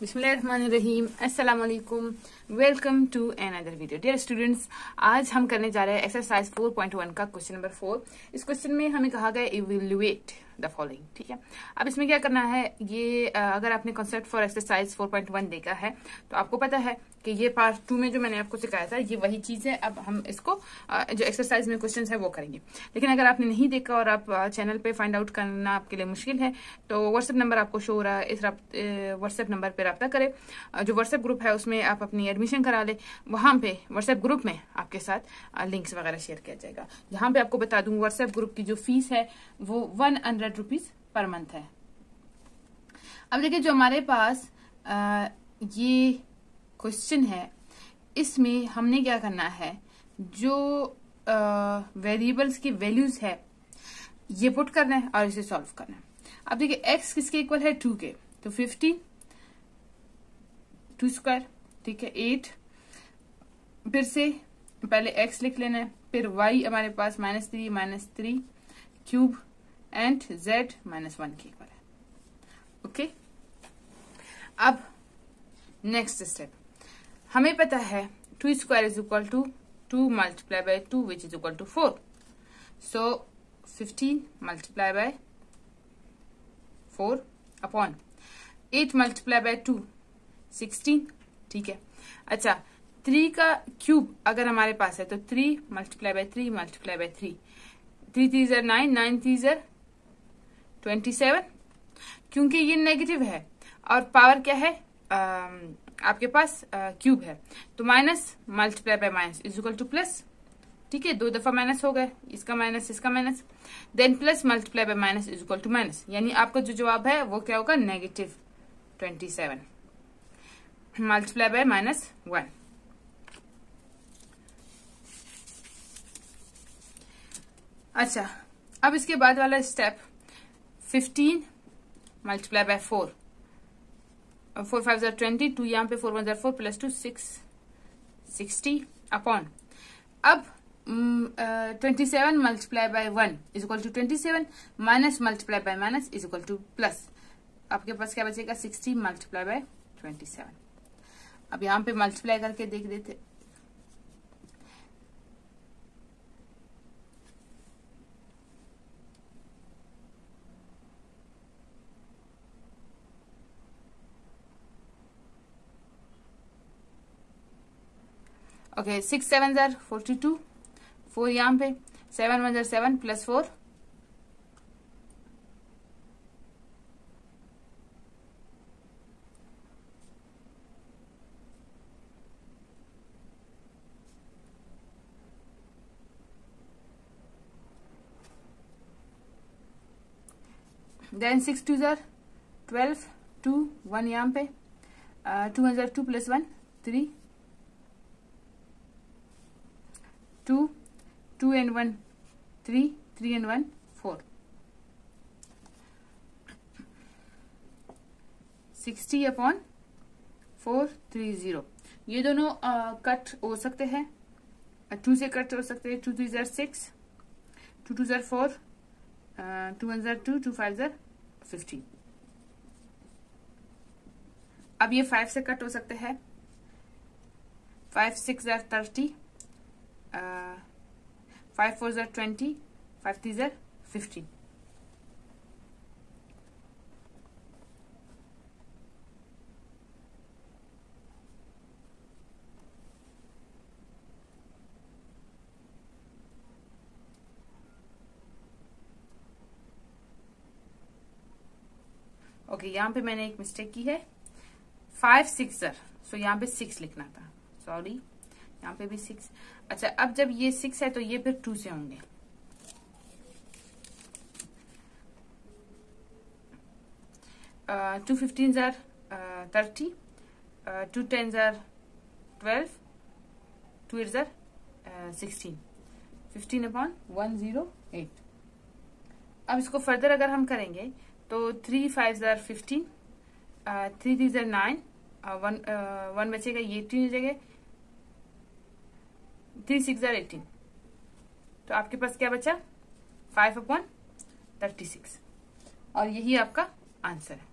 बिसमीम असलकुम welcome to another video dear students आज हम करने जा रहे हैं एक्सरसाइज 4.1 का क्वेश्चन नंबर फोर इस क्वेश्चन में हमें कहा गया इवेल्युएट द फॉलोइंग ठीक है अब इसमें क्या करना है ये अगर आपने कॉन्सेप्ट फॉर एक्सरसाइज 4.1 देखा है तो आपको पता है कि ये पार्ट टू में जो मैंने आपको सिखाया था ये वही चीज है अब हम इसको जो एक्सरसाइज में क्वेश्चन है वो करेंगे लेकिन अगर आपने नहीं देखा और आप चैनल पे फाइंड आउट करना आपके लिए मुश्किल है तो व्हाट्सएप नंबर आपको शो हो रहा है इस व्हाट्सएप नंबर पर रब्ता करें जो व्हाट्सएप ग्रुप है उसमें आप अपनी एडमिशन करा ले वहां पे व्हाट्सएप ग्रुप में आपके साथ लिंक्स वगैरह शेयर किया जाएगा यहाँ पे आपको बता दूंगा व्हाट्सएप ग्रुप की जो फीस है वो one hundred rupees per month है अब देखिए जो हमारे पास आ, ये क्वेश्चन है इसमें हमने क्या करना है जो वेरिएबल्स की वैल्यूज है ये पुट करना है और इसे सॉल्व करना है अब देखिए एक्स किसके इक्वल है टू के तो फिफ्टी टू स्क्वायर ठीक है एट फिर से पहले एक्स लिख लेना है फिर वाई हमारे पास minus three minus three cube and z minus one के इक्वल है ओके अब नेक्स्ट स्टेप हमें पता है two square is equal to two multiply by two which is equal to four so fifteen multiply by four upon eight multiply by two sixteen ठीक है अच्छा three का क्यूब अगर हमारे पास है तो three multiply by three multiply by three three three जर नाइन नाइन थ्री जर ट्वेंटी सेवन क्योंकि ये नेगेटिव है और पावर क्या है uh, आपके पास क्यूब है तो minus multiply by minus is equal to plus ठीक है दो दफा माइनस हो गए इसका माइनस इसका minus then plus multiply by minus is equal to minus यानी आपका जो जवाब है वो क्या होगा negative twenty seven multiply by minus one अच्छा अब इसके बाद वाला step fifteen multiply by four four five जर ट्वेंटी टू यहां पे फोर वन जर four plus two six sixty upon अब twenty seven multiply by one is equal to twenty seven minus multiply by minus is equal to plus आपके पास क्या बचेगा sixty multiply by twenty seven अब यहाँ पे multiply करके देख देते ओके सिक्स सेवन जर फोर्टी टू फोर यहां पे सेवन वन जर seven plus four then six two जर ट्वेल्व टू वन यहां पे टू वन जार two plus one three two two and one three three and one four sixty upon four three zero ये दोनों आ, cut हो सकते हैं टू से कट हो सकते हैं टू थ्री जर सिक्स टू टू जर फोर टू वन जर टू टू फाइव जर फिफ्टीन अब ये फाइव से कट हो सकते हैं फाइव सिक्स जर थर्टी फाइव फोर ज़र ट्वेंटी फाइव थ्री ज़र फिफ्टीन ओके यहां यहाँ पे मैंने एक मिस्टेक की है फाइव सिक्स जर सो यहां पे सिक्स लिखना था सॉरी यहाँ पे भी सिक्स अच्छा अब जब ये सिक्स है तो ये फिर टू से होंगे टू फिफ्टीन जार थर्टी टू टेन जार ट्वेल्व टू एट जार sixteen fifteen upon one zero eight अब इसको फर्दर अगर हम करेंगे तो थ्री फाइव जार फिफ्टीन थ्री थ्री जार नाइन वन वन बचेगा ये तीन हो जाएगा थ्री सिक्स आर एटीन तो आपके पास क्या बचा फाइव अपॉन थर्टी सिक्स और यही आपका आंसर है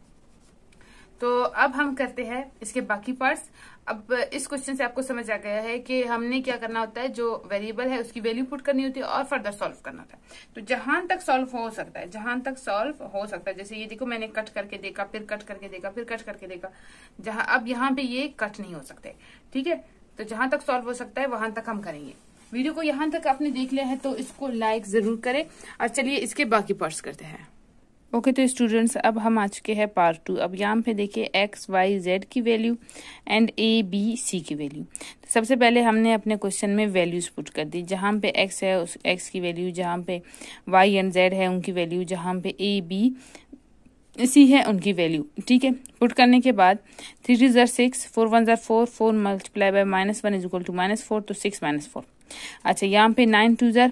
तो अब हम करते हैं इसके बाकी पार्ट्स अब इस क्वेश्चन से आपको समझ आ गया है कि हमने क्या करना होता है जो वेरिएबल है उसकी वैल्यू पुट करनी होती है और फर्दर सॉल्व करना होता है तो जहां तक सॉल्व हो सकता है जहां तक सॉल्व हो सकता है जैसे ये देखो मैंने कट करके देखा फिर कट करके देखा फिर कट करके देखा जहां अब यहां पे ये कट नहीं हो सकते ठीक है तो जहां तक सॉल्व हो सकता है वहां तक हम करेंगे वीडियो को यहाँ तक आपने देख लिया है तो इसको लाइक जरूर करें और चलिए इसके बाकी पार्ट्स करते हैं ओके okay, तो स्टूडेंट्स अब हम आ चुके हैं पार्ट टू अब यहाँ पे देखिए एक्स वाई जेड की value and a b c की वैल्यू तो सबसे पहले हमने अपने क्वेश्चन में वैल्यूज़ पुट कर दी जहाँ पे एक्स है उस एक्स की वैल्यू जहाँ पे वाई एंड जेड है उनकी वैल्यू जहाँ पे ए बी इसी है उनकी वैल्यू ठीक है पुट करने के बाद थ्री थ्री ज़र सिक्स फोर वन ज़र four four multiply by minus one is equal to minus four तो सिक्स माइनस फोर अच्छा यहाँ पे नाइन टू ज़र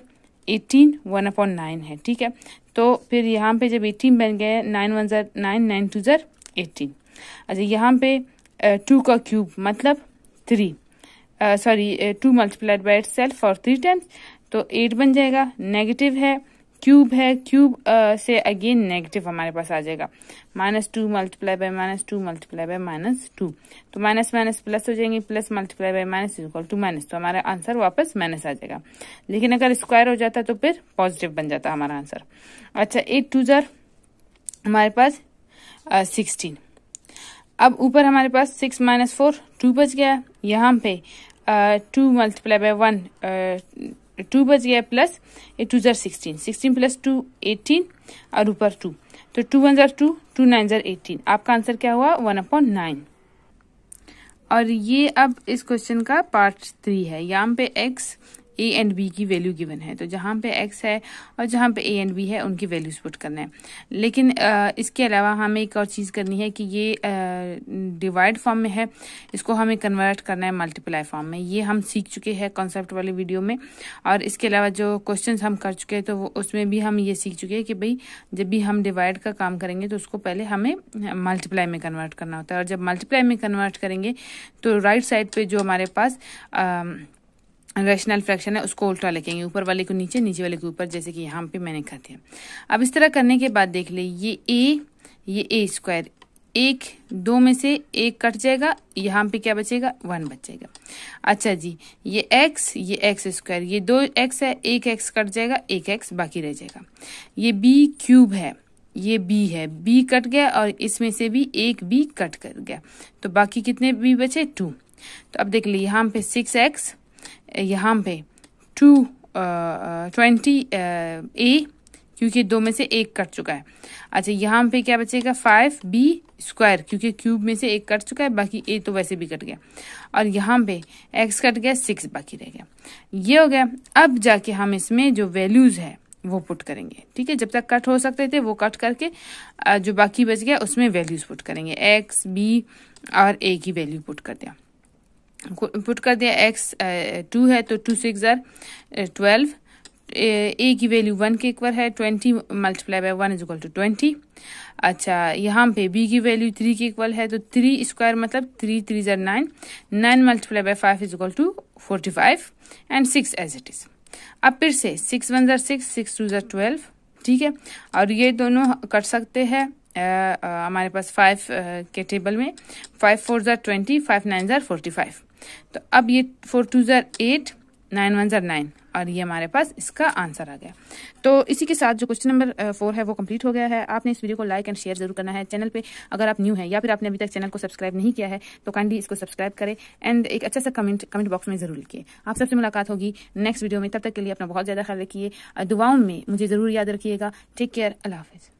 एटीन वन अपॉन नाइन है ठीक है तो फिर यहाँ पे जब एटीन बन गए नाइन वन ज़र नाइन नाइन टू ज़र एटीन अच्छा यहाँ पे टू का क्यूब मतलब three sorry two multiplied by itself और थ्री टाइम्स तो एट बन जाएगा नेगेटिव है क्यूब है क्यूब uh, से अगेन नेगेटिव हमारे पास आ जाएगा minus two multiply by minus two multiply by minus two तो माइनस माइनस प्लस हो जाएंगे plus multiply by minus equal to minus तो हमारा आंसर वापस माइनस आ जाएगा लेकिन अगर स्क्वायर हो जाता तो फिर पॉजिटिव बन जाता हमारा आंसर अच्छा एट टू जर हमारे पास सिक्सटीन uh, अब ऊपर हमारे पास सिक्स माइनस फोर टू बच गया यहाँ पे two multiply by one two बच गया प्लस ये टू जर sixteen sixteen plus two eighteen और ऊपर टू तो टू वन जर टू टू नाइन जर एटीन आपका आंसर क्या हुआ वन अपॉन नाइन और ये अब इस क्वेश्चन का पार्ट थ्री है यहाँ पे एक्स ए एंड बी की वैल्यू गिवन है तो जहाँ पे एक्स है और जहाँ पे ए एंड बी है उनकी वैल्यूज पुट करना है लेकिन आ, इसके अलावा हमें एक और चीज़ करनी है कि ये डिवाइड फॉर्म में है इसको हमें कन्वर्ट करना है मल्टीप्लाई फॉर्म में ये हम सीख चुके हैं कॉन्सेप्ट वाले वीडियो में और इसके अलावा जो क्वेश्चन हम कर चुके हैं तो उसमें भी हम ये सीख चुके हैं कि भाई जब भी हम डिवाइड का काम करेंगे तो उसको पहले हमें मल्टीप्लाई में कन्वर्ट करना होता है और जब मल्टीप्लाई में कन्वर्ट करेंगे तो राइट साइड पर जो हमारे पास आ, रेशनल फ्रैक्शन है उसको उल्टा लिखेंगे ऊपर वाले को नीचे नीचे वाले के ऊपर जैसे कि यहाँ पे मैंने खाते था अब इस तरह करने के बाद देख ले ये ए ये ए स्क्वायर एक दो में से एक कट जाएगा यहाँ पे क्या बचेगा वन बचेगा अच्छा जी ये एक्स ये एक्स स्क्वायर ये दो एक्स है एक एक्स कट जाएगा एक एक्स बाकी रह जाएगा ये बी क्यूब है ये बी है बी कट गया और इसमें से भी एक बी कट कर गया तो बाकी कितने बी बचे टू तो अब देख लीजिए यहाँ पे सिक्स एक्स यहाँ पे टू ट्वेंटी ए क्योंकि दो में से एक कट चुका है अच्छा यहाँ पे क्या बचेगा फाइव बी स्क्वायर क्योंकि क्यूब में से एक कट चुका है बाकी ए तो वैसे भी कट गया और यहाँ पे एक्स कट गया सिक्स बाकी रह गया ये हो गया अब जाके हम इसमें जो वैल्यूज़ है वो पुट करेंगे ठीक है जब तक कट हो सकते थे वो कट करके uh, जो बाकी बच गया उसमें वैल्यूज़ पुट करेंगे एक्स बी और ए की वैल्यू पुट कर दिया पुट कर दिया एक्स टू uh, है तो टू सिक्स ज़र ट्वेल्व ए की वैल्यू वन के इक्वल है twenty multiply by one is equal to twenty अच्छा यहाँ पे बी की वैल्यू थ्री के इक्वल है तो थ्री स्क्वायर मतलब थ्री थ्री जर nine nine multiply by five is equal to forty five and six as it is अब फिर से सिक्स वन जर सिक्स सिक्स टू जर ट्वेल्व ठीक है और ये दोनों कर सकते हैं uh, uh, हमारे पास फाइव के टेबल में फाइव फोर जर ट्वेंटी फाइव नाइन जर फोर्टी फाइव तो अब ये फोर टू ज़र एट नाइन वन ज़र नाइन और ये हमारे पास इसका आंसर आ गया तो इसी के साथ जो क्वेश्चन नंबर फोर है वो कंप्लीट हो गया है आपने इस वीडियो को लाइक एंड शेयर जरूर करना है चैनल पे अगर आप न्यू हैं या फिर आपने अभी तक चैनल को सब्सक्राइब नहीं किया है तो काइंडली इसको सब्सक्राइब करें एंड एक अच्छा सा कमेंट कमेंट बॉक्स में जरूर लिखिए आप सबसे मुलाकात होगी नेक्स्ट वीडियो में तब तक के लिए अपना बहुत ज़्यादा ख्याल रखिए दुआओं में मुझे ज़रूर याद रखिएगा टेक केयर अल्लाह हाफिज़